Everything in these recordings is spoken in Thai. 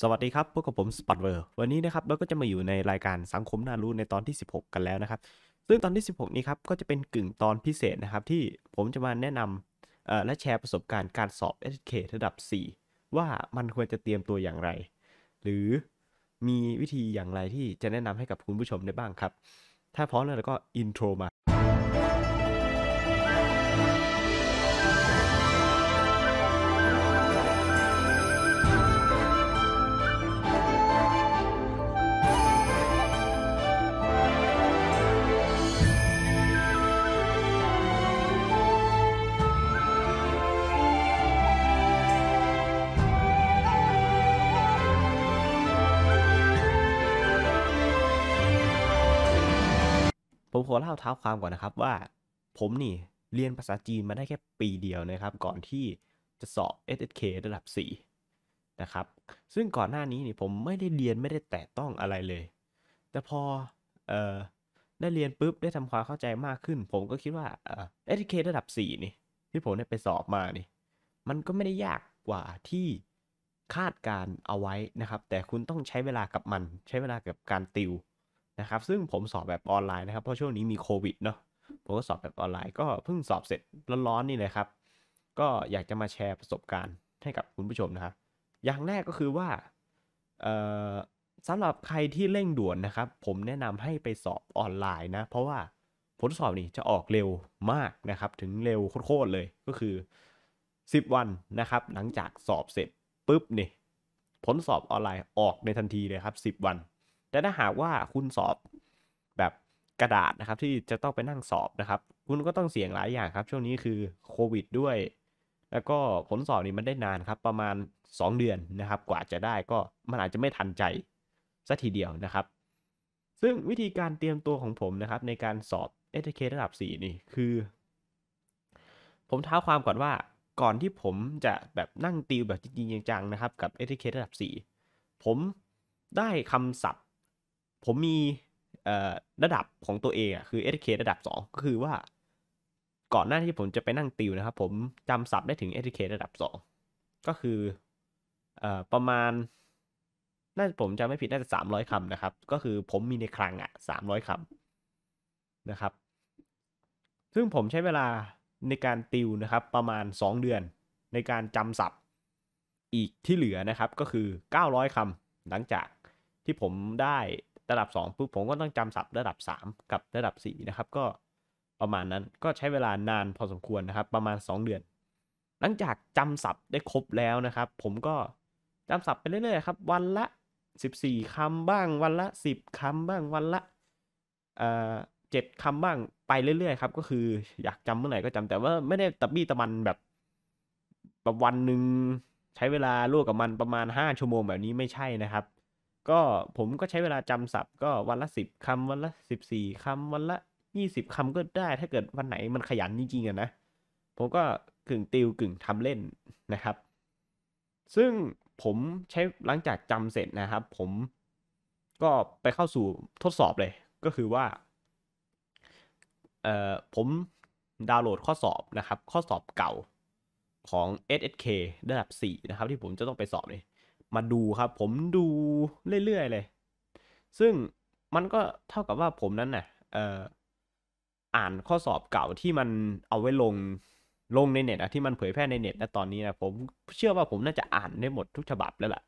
สวัสดีครับพวกกับผมสปัตเวอร์ วันนี้นะครับเราก็จะมาอยู่ในรายการสังคมน่ารู้ในตอนที่ 16 กันแล้วนะครับ ซึ่งตอนที่ 16 นี้ครับก็จะเป็นกึ่งตอนพิเศษนะครับที่ผมจะมาแนะนำและแชร์ประสบการณ์การสอบ SK ระดับ 4 ว่ามันควรจะเตรียมตัวอย่างไร หรือมีวิธีอย่างไรที่จะแนะนำให้กับคุณผู้ชมได้บ้างครับ ถ้าพร้อมแล้วก็ อินโทรมาผมขอเล่าเท้าความก่อนนะครับว่าผมนี่เรียนภาษาจีนมาได้แค่ปีเดียวนะครับก่อนที่จะสอบ SSK ระดับ4นะครับซึ่งก่อนหน้านี้นี่ผมไม่ได้เรียนไม่ได้แตะต้องอะไรเลย แต่พอเอ่อได้เรียนปุ๊บได้ทำความเข้าใจมากขึ้น ผมก็คิดว่าเออ SSK ระดับ4นี่ที่ผมไไปสอบมานี่มันก็ไม่ได้ยากกว่าที่คาดการเอาไว้นะครับแต่คุณต้องใช้เวลากับมันใช้เวลากับการติวนะครับซึ่งผมสอบแบบออนไลน์นะครับเพราะช่วงนี้มีโควิดเนาะผมก็สอบแบบออนไลน์ ก็เพิ่งสอบเสร็จร้อนๆนี่เลยครับ ก็อยากจะมาแชร์ประสบการณ์ให้กับคุณผู้ชมนะครับอย่างแรกก็คือว่าสำหรับใครที่เร่งด่วนนะครับ ผมแนะนำให้ไปสอบออนไลน์นะเพราะว่าผลสอบนี่จะออกเร็วมากนะครับถึงเร็วโคตรเลยก็คือ 10 วันนะครับหลังจากสอบเสร็จปุ๊บนี่ผลสอบออนไลน์ออกในทันทีเลยครับ 10 วันแต่ถ้าหากว่าคุณสอบแบบกระดาษนะครับที่จะต้องไปนั่งสอบนะครับคุณก็ต้องเสี่ยงหลายอย่างครับ ช่วงนี้คือโควิดด้วย แล้วก็ผลสอบนี่มันได้นานครับ ประมาณ 2 เดือนนะครับกว่าจะได้ก็มันอาจจะไม่ทันใจสัทีเดียวนะครับ ซึ่งวิธีการเตรียมตัวของผมนะครับในการสอบเอทเคระดับ 4 นี่คือ ผมท้าความก่อนว่าก่อนที่ผมจะแบบนั่งติวแบบจริงจังนะครับกับเอทเคระดับ 4 ผมได้คำศัพท์ผมมีระดับของตัวเองอ่ะคือ SDK ระดับ2 ก็คือว่าก่อนหน้าที่ผมจะไปนั่งติวนะครับผมจำศัพท์ได้ถึง SDK ระดับ 2 ก็คืออประมาณน่าจะผมจำไม่ผิดน่าจะ300คำนะครับก็คือผมมีในคลังอ่ะ300คำนะครับ ซึ่งผมใช้เวลาในการติวนะครับประมาณ 2 เดือนในการจำศัพท์อีกที่เหลือนะครับก็คือ 900คำหลังจากที่ผมได้ระดับ2ปุ๊บผมก็ต้องจำศัพท์ระดับ 3 กับระดับ 4 นะครับ ก็ประมาณนั้นก็ใช้เวลานานพอสมควรนะครับ ประมาณ 2 เดือน หลังจากจำศัพท์ได้ครบแล้วนะครับ ผมก็จำศัพท์ไปเรื่อยๆครับวันละ 14 คำบ้าง วันละ 10 คำบ้างวันละเจ็ดคำบ้างไปเรื่อยๆครับก็คืออยากจำเมื่อไหร่ก็จำแต่ว่าไม่ได้ตะบี้ตะมันแบบแบบวันหนึ่งใช้เวลาลวกกับมันประมาณ 5 ชั่วโมงแบบนี้ไม่ใช่นะครับก็ผมก็ใช้เวลาจำศัพท์ ก็วันละสิบคำวันละสิบสี่คำวันละยี่สิบคำก็ได้ ถ้าเกิดวันไหนมันขยันจริงๆอะนะ ผมก็กึ่งติวกึ่งทำเล่นนะครับ ซึ่งผมใช้หลังจากจำเสร็จนะครับ ผมก็ไปเข้าสู่ทดสอบเลย ก็คือว่าเอ่อผมดาวน์โหลดข้อสอบนะครับ ข้อสอบเก่าของ SSK ระดับ 4 นะครับ ที่ผมจะต้องไปสอบเลยมาดูครับผมดูเรื่อยๆเลย ซึ่งมันก็เท่ากับว่าผมนั้นนะ่ะเอ่ออ่านข้อสอบเก่าที่มันเอาไว้ลงลงในเน็ตนะที่มันเผยแพร่ในเน็ตนะตอนนี้นะผมเชื่อว่าผมน่าจะอ่านได้หมดทุกฉบับแล้วล่ะ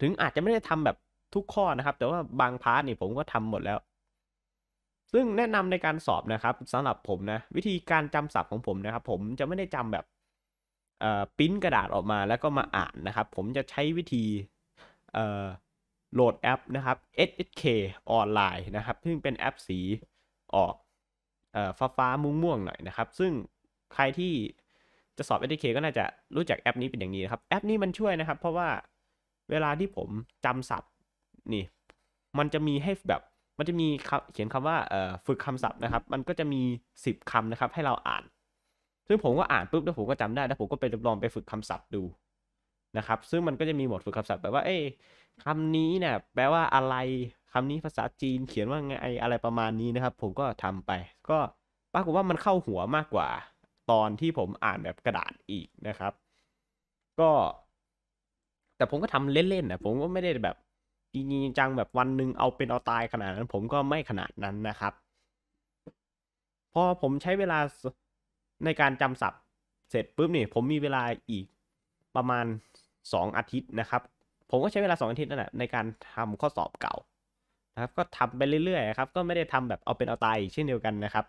ถึงอาจจะไม่ได้ทำแบบทุกข้อนะครับ แต่ว่าบางพาร์ทนี่ผมก็ทำหมดแล้ว ซึ่งแนะนำในการสอบนะครับ สำหรับผมนะวิธีการจำศัพท์ของผมนะครับผมจะไม่ได้จำแบบพิมพ์กระดาษออกมาแล้วก็มาอ่านนะครับผมจะใช้วิธีโหลดแอปนะครับ SSK ออนไลน์นะครับซึ่งเป็นแอปสีออกฟ้าฟ้าม่วงม่วงหน่อยนะครับซึ่งใครที่จะสอบ s s k ก็น่าจะรู้จักแอปนี้เป็นอย่างนี้นะครับแอปนี้มันช่วยนะครับ เพราะว่าเวลาที่ผมจำศัพท์นี่มันจะมีให้แบบมันจะมีเขียนคำว่าฝึกคำศัพท์นะครับ มันก็จะมี 10คำนะครับให้เราอ่านซึ่งผมก็อ่านปุ๊บแล้วผมก็จำได้แล้วผมก็ไปลองไปฝึกคำศัพท์ดูนะครับ ซึ่งมันก็จะมีหมดฝึกคำศัพท์แบบว่าเอ้คำนี้เนี่ย แปลว่าอะไรคำนี้ภาษาจีนเขียนว่าไงอะไรประมาณนี้นะครับ ผมก็ทำไป ก็ปรากฏว่ามันเข้าหัวมากกว่า ตอนที่ผมอ่านแบบกระดาษอีกนะครับ ก็ แต่ผมก็ทำเล่นๆนะผมก็ไม่ได้แบบจริงจังแบบวันหนึ่งเอาเป็นเอาตายขนาดนั้น ผมก็ไม่ขนาดนั้นนะครับพอผมใช้เวลาในการจำศัพท์เสร็จปุ๊บนี่ผมมีเวลาอีกประมาณ 2 อาทิตย์นะครับ ผมก็ใช้เวลา 2 อาทิตย์นั่นแหละในการทำข้อสอบเก่านะครับ ก็ทำไปเรื่อยๆครับก็ไม่ได้ทำแบบเอาเป็นเอาตายเช่นเดียวกันนะครับ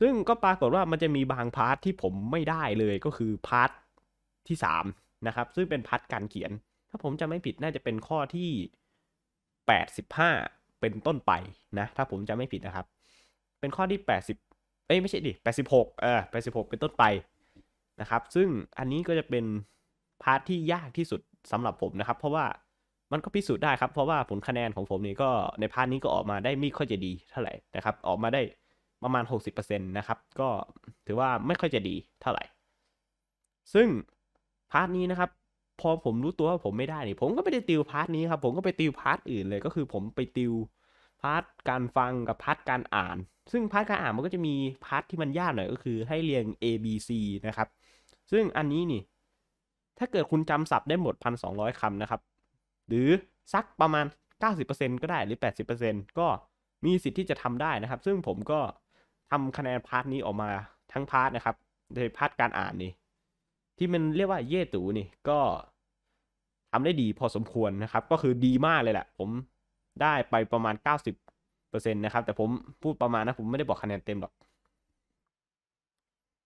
ซึ่งก็ปรากฏว่ามันจะมีบางพาร์ทที่ผมไม่ได้เลยก็คือพาร์ทที่3นะครับซึ่งเป็นพาร์ทการเขียน ถ้าผมจะไม่ผิดน่าจะเป็นข้อที่ 85 เป็นต้นไปนะถ้าผมจะไม่ผิดนะครับ เป็นข้อที่เอ้ย ไม่ใช่ดิ86เออ86เป็นต้นไปนะครับ ซึ่งอันนี้ก็จะเป็นพาร์ทที่ยากที่สุดสำหรับผมนะครับ เพราะว่ามันก็พิสูจน์ได้ครับ เพราะว่าผลคะแนนของผมนี่ก็ในพาร์ทนี้ก็ออกมาได้ไม่ค่อยจะดีเท่าไหร่นะครับ ออกมาได้ประมาณ 60%นะครับ ก็ถือว่าไม่ค่อยจะดีเท่าไหร่ ซึ่งพาร์ทนี้นะครับพอผมรู้ตัวว่าผมไม่ได้นี่ผมก็ไม่ได้ติวพาร์ทนี้ครับ ผมก็ไปติวพาร์ทอื่นเลย ก็คือ ผมไปติวพาร์ทการฟังกับพาร์ทการอ่านซึ่งพาร์ทการอ่านมันก็จะมีพาร์ทที่มันยากหน่อยก็คือให้เรียง A B C นะครับ ซึ่งอันนี้นี่ ถ้าเกิดคุณจำศัพท์ได้หมด 1,200คำนะครับ หรือสักประมาณ 90%ก็ได้หรือ 80%ก็มีสิทธิ์ที่จะทำได้นะครับ ซึ่งผมก็ทำคะแนนพาร์ทนี้ออกมาทั้งพาร์ทนะครับในพาร์ทการอ่านนี่ที่มันเรียกว่าเย่ตูนี่ก็ทำได้ดีพอสมควรนะครับ ก็คือดีมากเลยแหละ ผมได้ไปประมาณ 90นะครับแต่ผมพูดประมาณนะผมไม่ได้บอกคะแนนเต็มหรอก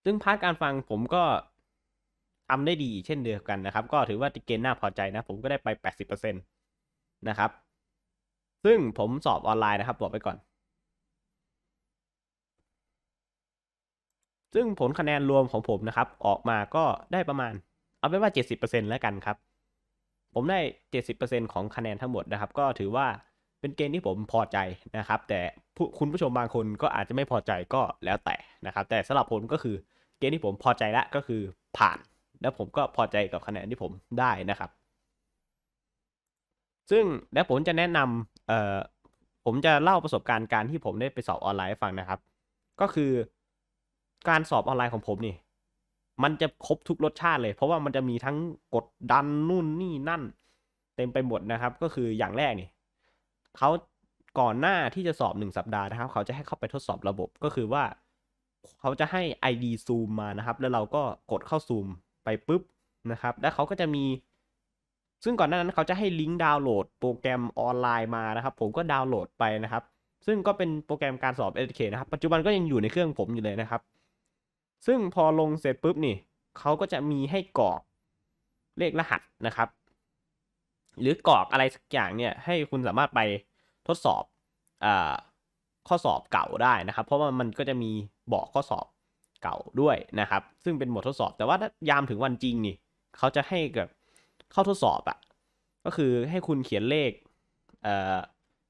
ซึ่งพาร์ทการฟังผมก็ทำได้ดีเช่นเดียวกันนะครับ ก็ถือว่าติเกณฑ์น่าพอใจนะ ผมก็ได้ไป 80%นะครับ ซึ่งผมสอบออนไลน์นะครับบอกไปก่อน ซึ่งผลคะแนนรวมของผมนะครับออกมาก็ได้ประมาณเอาเป็นว่า 70%แล้วกันครับ ผมได้ 70%ของคะแนนทั้งหมดนะครับ ก็ถือว่าเป็นเกณฑ์ที่ผมพอใจนะครับ แต่คุณผู้ชมบางคนก็อาจจะไม่พอใจก็แล้วแต่นะครับ แต่สำหรับผมก็คือ เกณฑ์ที่ผมพอใจละก็คือผ่าน แล้วผมก็พอใจกับคะแนนที่ผมได้นะครับ ซึ่งแล้วผมจะแนะนำเอ่อผมจะเล่าประสบการณ์การที่ผมได้ไปสอบออนไลน์ฟังนะครับ ก็คือการสอบออนไลน์ของผมนี่ มันจะครบทุกรสชาติเลย เพราะว่ามันจะมีทั้งกดดันนู่นนี่นั่น เต็มไปหมดนะครับ ก็คืออย่างแรกนี่เขาก่อนหน้าที่จะสอบหนึ่งสัปดาห์นะครับ เขาจะให้เข้าไปทดสอบระบบก็คือว่าเขาจะให้ ID ซูมมานะครับ แล้วเราก็กดเข้าซูมไปปุ๊บนะครับ แล้วเขาก็จะมี ซึ่งก่อนหน้านั้นเขาจะให้ลิงก์ดาวน์โหลด โปรแกรมออนไลน์มานะครับ ผมก็ดาวน์โหลดไปนะครับ ซึ่งก็เป็นโปรแกรมการสอบเ s เคนะครับปัจจุบันก็ยังอยู่ในเครื่องผมอยู่เลยนะครับ ซึ่งพอลงเสร็จปุ๊บนี่เขาก็จะมีให้กรอกเลขรหัสนะครับหรือกรอกอะไรสักอย่างเนี่ยให้คุณสามารถไปทดสอบอข้อสอบเก่าได้นะครับ เพราะว่ามันก็จะมีบอกข้อสอบเก่าด้วยนะครับ ซึ่งเป็นบททดสอบแต่ว่ายามถึงวันจริงนี่ เขาจะให้กับเข้าทดสอบอะ่ะก็คือให้คุณเขียนเลข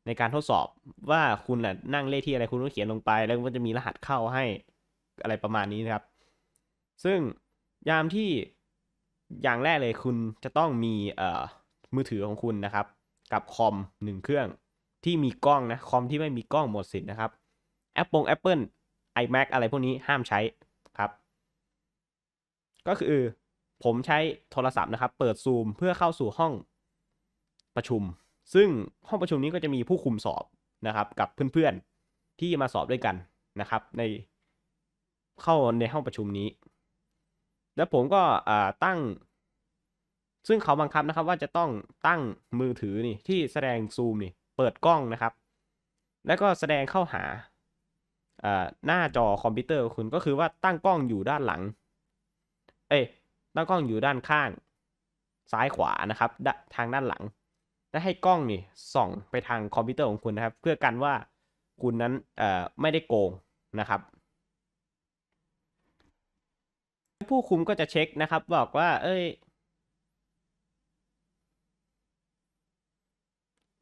ในการทดสอบว่าคุณน่ะนั่งเลขที่อะไรคุณต้องเขียนลงไป แล้วมันจะมีรหัสเข้าให้อะไรประมาณนี้นะครับ ซึ่งยามที่อย่างแรกเลยคุณจะต้องมีเอ่อมือถือของคุณนะครับกับคอมหนึ่งเครื่องที่มีกล้องนะคอมที่ไม่มีกล้องหมดสิทธิ์นะครับ Apple Apple iMac อะไรพวกนี้ห้ามใช้ครับ ก็คือผมใช้โทรศัพท์นะครับ เปิดซูมเพื่อเข้าสู่ห้องประชุม ซึ่งห้องประชุมนี้ก็จะมีผู้คุมสอบนะครับ กับเพื่อนๆที่มาสอบด้วยกันนะครับในเข้าในห้องประชุมนี้ แล้วผมก็ตั้งซึ่งเขาบังคับนะครับว่าจะต้องตั้งมือถือนี่ที่แสดงซูมนี่เปิดกล้องนะครับแล้วก็แสดงเข้าหาหน้าจอคอมพิวเตอร์คุณก็คือว่าตั้งกล้องอยู่ด้านหลังเอ้ยตั้งกล้องอยู่ด้านข้างซ้ายขวานะครับทางด้านหลัง และให้กล้องนี่ส่องไปทางคอมพิวเตอร์ของคุณนะครับ เพื่อกันว่าคุณนั้นไม่ได้โกงนะครับ ผู้คุมก็จะเช็คนะครับบอกว่า เอ้ย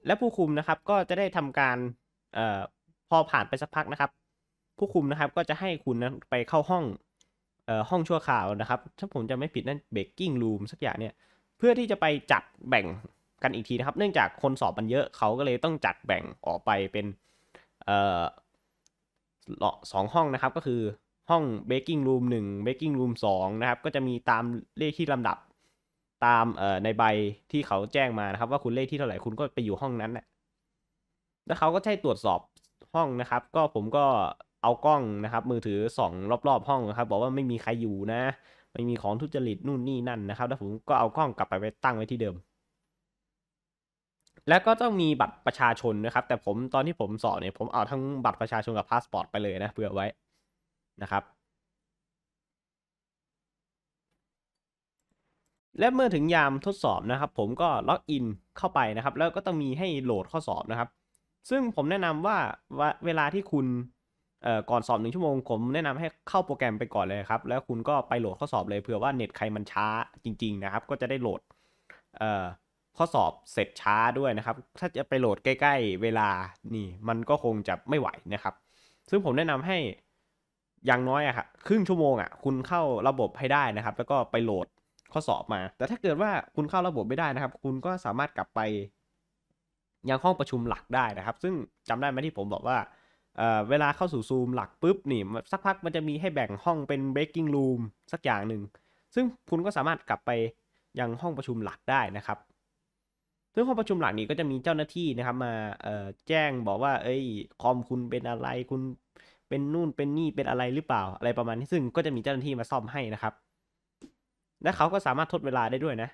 และผู้คุมนะครับก็จะได้ทำการเอ่อพอผ่านไปสักพักนะครับ ผู้คุมนะครับก็จะให้คุณนะไปเข้าห้องเอ่อห้องชั่วข่าวนะครับ ถ้าผมจะไม่ผิดนั่นเบรกกิ้งรูมสักอย่างเนี่ยเพื่อที่จะไปจัดแบ่งกันอีกทีนะครับ เนื่องจากคนสอบมันเยอะเขาก็เลยต้องจัดแบ่งออกไปเป็นเอ่อสองห้องนะครับก็คือห้องเบรกกิ้งรูมหนึ่งเบรกกิ้งรูมสองนะครับก็จะมีตามเลขที่ลำดับตามเอ่อในใบที่เขาแจ้งมานะครับ ว่าคุณเลขที่เท่าไหร่คุณก็ไปอยู่ห้องนั้นแหละแล้วเขาก็ใช้ตรวจสอบห้องนะครับ ก็ผมก็เอากล้องนะครับ มือถือส่องรอบๆห้องนะครับ บอกว่าไม่มีใครอยู่นะไม่มีของทุจริตนู่นนี่นั่นนะครับ แล้วผมก็เอากล้องกลับไปไปตั้งไว้ที่เดิม แล้วก็ต้องมีบัตรประชาชนนะครับ แต่ผมตอนที่ผมสอบเนี่ยผมเอาทั้งบัตรประชาชนกับพาสปอร์ตไปเลยนะเผื่อไว้นะครับและเมื่อถึงยามทดสอบนะครับ ผมก็ล็อกอินเข้าไปนะครับ แล้วก็ต้องมีให้โหลดข้อสอบนะครับ ซึ่งผมแนะนำว่าเวลาที่คุณก่อนสอบหนึ่งชั่วโมง ผมแนะนำให้เข้าโปรแกรมไปก่อนเลยครับ แล้วคุณก็ไปโหลดข้อสอบเลยเผื่อว่าเน็ตใครมันช้าจริง ๆนะครับ ก็จะได้โหลดข้อสอบเสร็จช้าด้วยนะครับ ถ้าจะไปโหลดใกล้ ๆ เวลานี่มันก็คงจะไม่ไหวนะครับ ซึ่งผมแนะนำให้อย่างน้อยอะครับครึ่งชั่วโมงอะคุณเข้าระบบให้ได้นะครับ แล้วก็ไปโหลดข้อสอบมา แต่ถ้าเกิดว่าคุณเข้าระบบไม่ได้นะครับ คุณก็สามารถกลับไป ยังห้องประชุมหลักได้นะครับ ซึ่งจำได้ไหมที่ผมบอกว่าเเวลาเข้าสู่ซูมหลักปุ๊บ นี่สักพักมันจะมีให้แบ่งห้องเป็น breaking room สักอย่างหนึ่งซึ่งคุณก็สามารถกลับไปยังห้องประชุมหลักได้นะครับ ซึ่งห้องประชุมหลักนี้ก็จะมีเจ้าหน้าที่นะครับ มาแจ้งบอกว่า เอ้ย คอมคุณเป็นอะไร คุณเป็นนู่น เป็นนี่ เป็นอะไรหรือเปล่า อะไรประมาณนี้ ซึ่งก็จะมีเจ้าหน้าที่มาซ่อมให้นะครับและเขาก็สามารถทดเวลาได้ด้วยนะ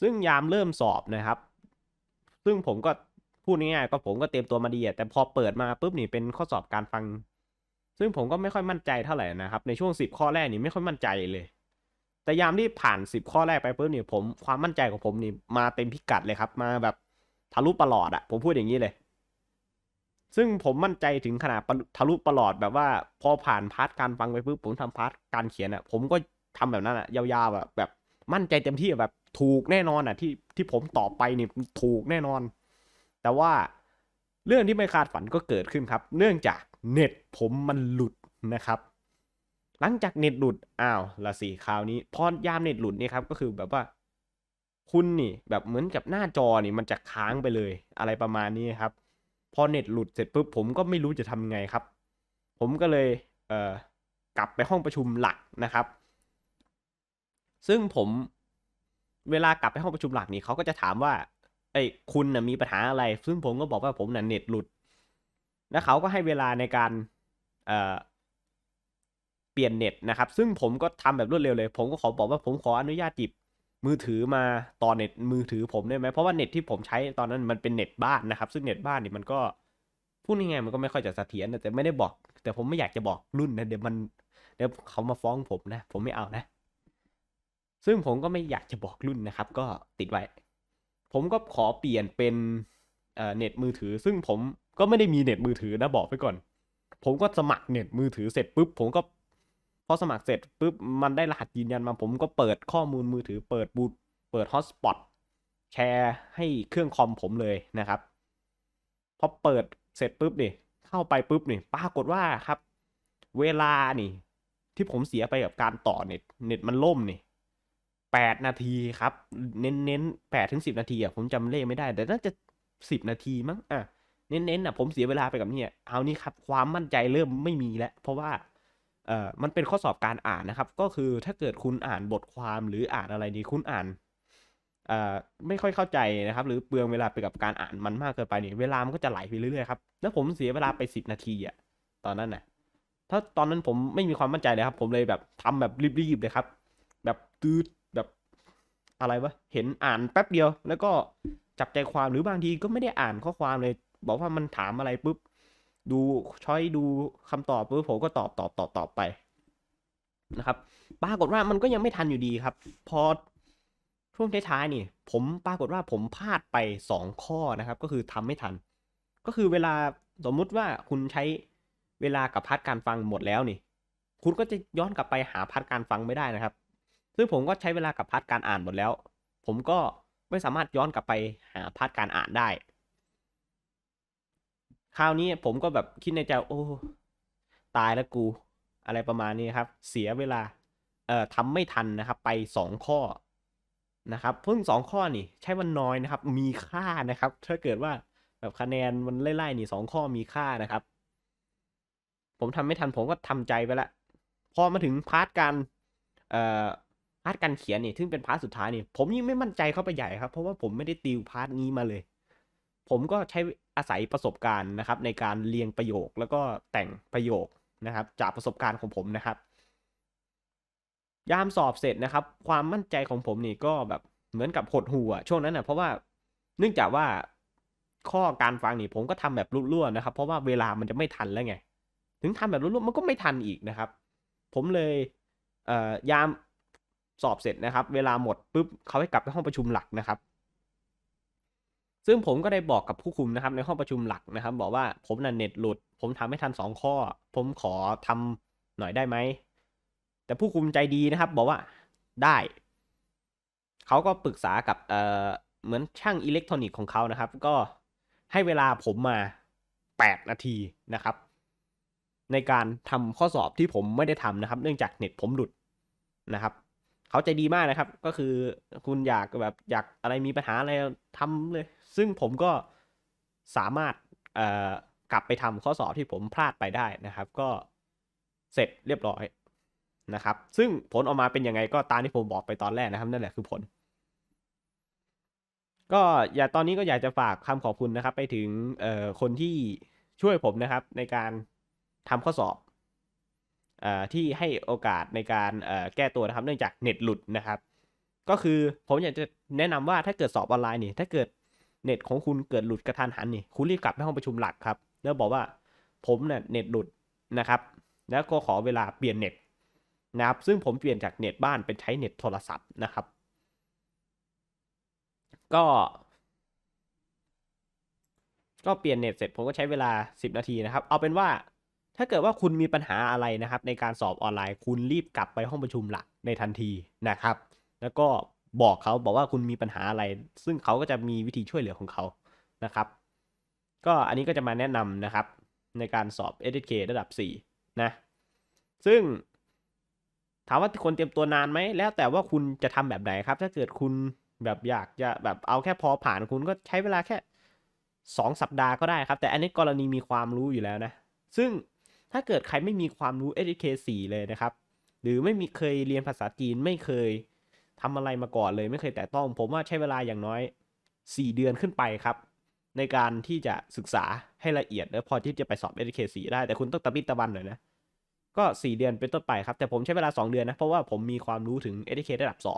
ซึ่งยามเริ่มสอบนะครับ ซึ่งผมก็พูดง่ายๆก็ผมก็เตรียมตัวมาดีแต่พอเปิดมาปุ๊บนี่เป็นข้อสอบการฟัง ซึ่งผมก็ไม่ค่อยมั่นใจเท่าไหร่นะครับ ในช่วง 10 ข้อแรกนี่ไม่ค่อยมั่นใจเลย แต่ยามที่ผ่าน 10 ข้อแรกไปปุ๊บนี่ผมความมั่นใจของผมนี่มาเต็มพิกัดเลยครับมาแบบทะลุประหลอดอะผมพูดอย่างนี้เลยซึ่งผมมั่นใจถึงขนาดทะลุประหลอดแบบว่าพอผ่านพาร์ทการฟังไปปุ๊บผมทำพาร์ทการเขียนอะ่ะ ผมก็ทำแบบนั้นอะ่ะยาวๆแบบแบบมั่นใจเต็มที่แบบถูกแน่นอนอะ่ะที่ที่ผมตอบไปนี่ถูกแน่นอน แต่ว่าเรื่องที่ไม่คาดฝันก็เกิดขึ้นครับ เนื่องจากเน็ตผมมันหลุดนะครับ หลังจากเน็ตหลุดอ้าว ละสี่คราวนี้พอยามเน็ตหลุดนี่ครับก็คือแบบว่า คุณนี่แบบเหมือนกับหน้าจอนี่มันจะค้างไปเลย อะไรประมาณนี้ครับพอเน็ตหลุดเสร็จปุ๊บผมก็ไม่รู้จะทำไงครับ ผมก็เลยเกลับไปห้องประชุมหลักนะครับ ซึ่งผมเวลากลับไปห้องประชุมหลักนี่เขาก็จะถามว่าไอ้คุณนะมีปัญหาอะไร ซึ่งผมก็บอกว่าผมน่ะเน็ตหลุดแล้วเขาก็ให้เวลาในการเอ่อเปลี่ยนเน็ตนะครับ ซึ่งผมก็ทำแบบรวดเร็วเลย ผมก็ขอบอกว่าผมขออนุญาตหยิบมือถือมาต่อเน็ตมือถือผมได้ไหมเพราะว่าเน็ตที่ผมใช้ตอนนั้นมันเป็นเน็ตบ้านนะครับ ซึ่งเน็ตบ้านนี่มันก็พูดง่ายๆมันก็ไม่ค่อยจะเสถียรแต่ไม่ได้บอก แต่ผมไม่อยากจะบอกรุ่นนะเดี๋ยวมันเดี๋ยวเขามาฟ้องผมนะผมไม่เอานะ ซึ่งผมก็ไม่อยากจะบอกรุ่นนะครับ ก็ติดไว้ ผมก็ขอเปลี่ยนเป็นเน็ตมือถือ ซึ่งผมก็ไม่ได้มีเน็ตมือถือนะบอกไปก่อน ผมก็สมัครเน็ตมือถือเสร็จปุ๊บผมก็พอสมัครเสร็จปุ๊บมันได้รหัสยืนยันมา ผมก็เปิดข้อมูลมือถือเปิดบูตเปิดฮอตสปอตแชร์ให้เครื่องคอมผมเลยนะครับ พอเปิดเสร็จปุ๊บนี่ เข้าไปปุ๊บนี่ปรากฏว่าครับ เวลานี่ ที่ผมเสียไปกับการต่อเน็ตเน็ตมันล่มนี่แปดนาทีครับ เน้นๆแปดถึงสิบนาทีอ่ะผมจำเลขไม่ได้ แต่น่าจะสิบนาทีมั้งอ่ะเน้นๆอ่ะผมเสียเวลาไปกับเนี่ย เอานี่ครับความมั่นใจเริ่มไม่มีแล้ว เพราะว่ามันเป็นข้อสอบการอ่านนะครับ ก็คือถ้าเกิดคุณอ่านบทความหรืออ่านอะไรนี้คุณอ่านไม่ค่อยเข้าใจนะครับ หรือเปลืองเวลาไปกับการอ่านมันมากเกินไปนี่เวลามันก็จะไหลไปเรื่อยๆครับแล้วผมเสียเวลาไป 10 นาทีอะตอนนั้นนะถ้าตอนนั้นผมไม่มีความมั่นใจเลยครับ ผมเลยแบบทำแบบรีบๆเลยครับแบบตืดแบบอะไรวะเห็นอ่านแป๊บเดียว แล้วก็จับใจความหรือบางทีก็ไม่ได้อ่านข้อความเลย บอกว่ามันถามอะไรปุ๊บดูช้อยดูคำตอบปุ๊บผมก็ตอบตอบตอบตอบไปนะครับ ปรากฏว่ามันก็ยังไม่ทันอยู่ดีครับพอช่วงท้ายๆนี่ผมปรากฏว่าผมพลาดไป 2 ข้อนะครับ ก็คือทำไม่ทัน ก็คือเวลาสมมุติว่าคุณใช้เวลากับพาร์ทการฟังหมดแล้วนี่ คุณก็จะย้อนกลับไปหาพาร์ทการฟังไม่ได้นะครับซึ่งผมก็ใช้เวลากับพาร์ทการอ่านหมดแล้ว ผมก็ไม่สามารถย้อนกลับไปหาพาร์ทการอ่านได้คราวนี้ผมก็แบบคิดในใจโอ้ตายแล้วกูอะไรประมาณนี้ครับเสียเวลาเอ่อทำไม่ทันนะครับไปสองข้อนะครับเพิ่งสองข้อนี่ ใช้วันน้อยนะครับ มีค่านะครับถ้าเกิดว่าแบบคะแนนมันไล่ๆนี่สองข้อมีค่านะครับ ผมทำไม่ทัน ผมก็ทำใจไปละพอมาถึงพาร์ทการเอ่อพาร์ทการเขียนนี่ซึ่งเป็นพาร์ทสุดท้ายนี่ผมยิ่งไม่มั่นใจเข้าไปใหญ่ครับ เพราะว่าผมไม่ได้ติวพาร์ทนี้มาเลยผมก็ใช้อาศัยประสบการณ์นะครับ ในการเรียงประโยคแล้วก็แต่งประโยคนะครับ จากประสบการณ์ของผมนะครับ ยามสอบเสร็จนะครับ ความมั่นใจของผมนี่ก็แบบเหมือนกับหดหัวช่วงนั้นนะเพราะว่าเนื่องจากว่าข้อการฟังนี่ผมก็ทำแบบรุ่วๆนะครับ เพราะว่าเวลามันจะไม่ทันแล้วไง ถึงทำแบบรุ่วๆมันก็ไม่ทันอีกนะครับ ผมเลยเอ่อยามสอบเสร็จนะครับ เวลาหมดปุ๊บเขาให้กลับไปห้องประชุมหลักนะครับซึ่งผมก็ได้บอกกับผู้คุมนะครับในห้องประชุมหลักนะครับ บอกว่าผมน่ะเน็ตหลุด ผมทำไม่ทันสองข้อ ผมขอทำหน่อยได้ไหม แต่ผู้คุมใจดีนะครับบอกว่าได้เขาก็ปรึกษากับเออเหมือนช่างอิเล็กทรอนิกส์ของเขานะครับ ก็ให้เวลาผมมา 8 นาทีนะครับ ในการทำข้อสอบที่ผมไม่ได้ทำนะครับ เนื่องจากเน็ตผมหลุดนะครับเขาใจดีมากนะครับ ก็คือคุณอยากแบบอยากอะไรมีปัญหาอะไรทำเลย ซึ่งผมก็สามารถกลับไปทำข้อสอบที่ผมพลาดไปได้นะครับ ก็เสร็จเรียบร้อยนะครับ ซึ่งผลออกมาเป็นยังไงก็ตามที่ผมบอกไปตอนแรกนะครับนั่นแหละคือผล ก็อย่าตอนนี้ก็อยากจะฝากคำขอบคุณนะครับ ไปถึงคนที่ช่วยผมนะครับในการทำข้อสอบที่ให้โอกาสในการแก้ตัวนะครับ เนื่องจากเน็ตหลุดนะครับ ก็คือผมอยากจะแนะนำว่าถ้าเกิดสอบออนไลน์นี่ถ้าเกิดเน็ตของคุณเกิดหลุดกระทันหันนี่คุณรีบกลับไปห้องประชุมหลักครับแล้วบอกว่าผมเนี่ยเน็ตหลุดนะครับ แล้วก็ขอเวลาเปลี่ยนเน็ตนะครับซึ่งผมเปลี่ยนจากเน็ตบ้านเป็นใช้เน็ตโทรศัพท์นะครับ ก็ ก็เปลี่ยนเน็ตเสร็จ ผมก็ใช้เวลา 10 นาทีนะครับ เอาเป็นว่าถ้าเกิดว่าคุณมีปัญหาอะไรนะครับในการสอบออนไลน์ คุณรีบกลับไปห้องประชุมหลักในทันทีนะครับ แล้วก็บอกเขาบอกว่าคุณมีปัญหาอะไร ซึ่งเขาก็จะมีวิธีช่วยเหลือของเขานะครับ ก็อันนี้ก็จะมาแนะนำนะครับในการสอบ s เ k ระดับ4นะซึ่ง ถามว่าคนเตรียมตัวนานไหมแล้วแต่ว่าคุณจะทำแบบไหนครับ ถ้าเกิดคุณแบบอยากจะแบบเอาแค่พอผ่านคุณก็ใช้เวลาแค่ 2 สัปดาห์ก็ได้ครับ แต่อันนี้กรณีมีความรู้อยู่แล้วนะ ซึ่งถ้าเกิดใครไม่มีความรู้ SDK 4เลยนะครับ หรือไม่มีเคยเรียนภาษาจีน ไม่เคยทำอะไรมาก่อนเลย ไม่เคยแต่ต้อง ผมว่าใช้เวลาอย่างน้อย 4 เดือนขึ้นไปครับ ในการที่จะศึกษาให้ละเอียดแล้วพอที่จะไปสอบ SDK 4ได้แต่คุณต้องตะบิดตะบันหน่อยนะ ก็ 4 เดือนเป็นต้นไปครับ แต่ผมใช้เวลา 2 เดือนนะ เพราะว่าผมมีความรู้ถึง SDK ระดับ 2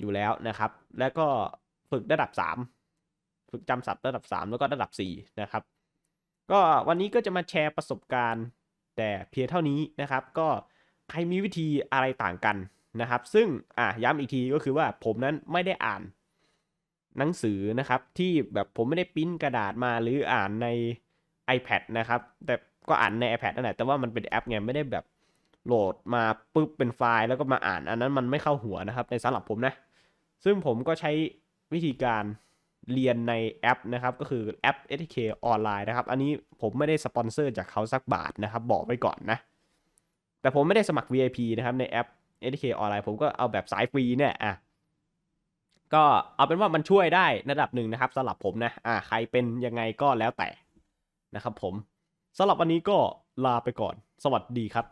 อยู่แล้วนะครับ แล้วก็ฝึกระดับ 3 ฝึกจำศัพท์ระดับ 3 แล้วก็ระดับ 4 นะครับก็วันนี้ก็จะมาแชร์ประสบการณ์ แต่เพียงเท่านี้นะครับ ก็ใครมีวิธีอะไรต่างกันนะครับ ซึ่งอ่ะย้ำอีกทีก็คือว่าผมนั้นไม่ได้อ่านหนังสือนะครับ ที่แบบผมไม่ได้ปิ้นกระดาษมาหรืออ่านใน iPad นะครับแต่ก็อ่านใน iPad นั่นแหละแต่ว่ามันเป็นแอปไงไม่ได้แบบโหลดมาปุ๊บเป็นไฟล์แล้วก็มาอ่านอันนั้นมันไม่เข้าหัวนะครับ ในสำหรับผมนะซึ่งผมก็ใช้วิธีการเรียนในแอปนะครับก็คือแอป STK ออนไลน์นะครับอันนี้ผมไม่ได้สปอนเซอร์จากเขาสักบาทนะครับบอกไว้ก่อนนะ แต่ผมไม่ได้สมัคร VIP นะครับในแอป STK ออนไลน์ผมก็เอาแบบสายฟรีเนี่ยอ่ะก็เอาเป็นว่ามันช่วยได้ระดับหนึ่งนะครับสำหรับผมนะอ่ะใครเป็นยังไงก็แล้วแต่นะครับผมสำหรับวันนี้ก็ลาไปก่อน สวัสดีครับ